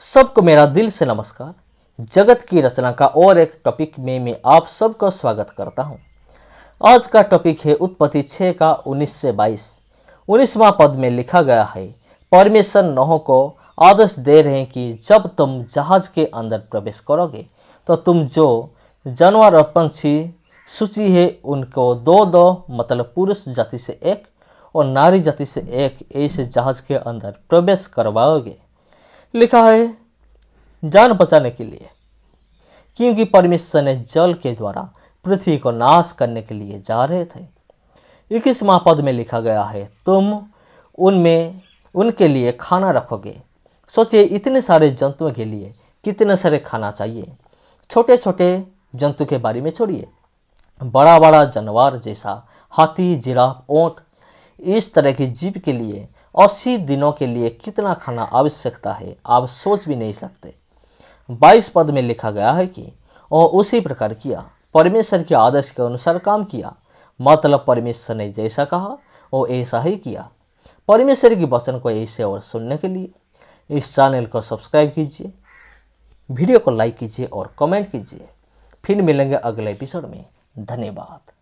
सबको मेरा दिल से नमस्कार जगत की रचना का और एक टॉपिक में मैं आप सबका स्वागत करता हूँ आज का टॉपिक है उत्पत्ति छः का उन्नीस से बाईस उन्नीसवा पद में लिखा गया है परमेश्वर नहों को आदेश दे रहे हैं कि जब तुम जहाज के अंदर प्रवेश करोगे तो तुम जो जानवर और पंछी सूची है उनको दो दो मतलब पुरुष जाति से एक और नारी जाति से एक ऐसे जहाज के अंदर प्रवेश करवाओगे लिखा है जान बचाने के लिए क्योंकि परमेश्वर ने जल के द्वारा पृथ्वी को नाश करने के लिए जा रहे थे इक्कीस महापद में लिखा गया है तुम उनमें उनके लिए खाना रखोगे सोचिए इतने सारे जंतुओं के लिए कितने सारे खाना चाहिए छोटे छोटे जंतु के बारे में छोड़िए बड़ा बड़ा जानवर जैसा हाथी जिराफ ऊँट इस तरह के जीव के लिए अस्सी दिनों के लिए कितना खाना आवश्यकता है आप सोच भी नहीं सकते बाईस पद में लिखा गया है कि वह उसी प्रकार किया परमेश्वर के आदेश के अनुसार काम किया मतलब परमेश्वर ने जैसा कहा वो ऐसा ही किया परमेश्वर के वचन को ऐसे और सुनने के लिए इस चैनल को सब्सक्राइब कीजिए वीडियो को लाइक कीजिए और कमेंट कीजिए फिर मिलेंगे अगले एपिसोड में धन्यवाद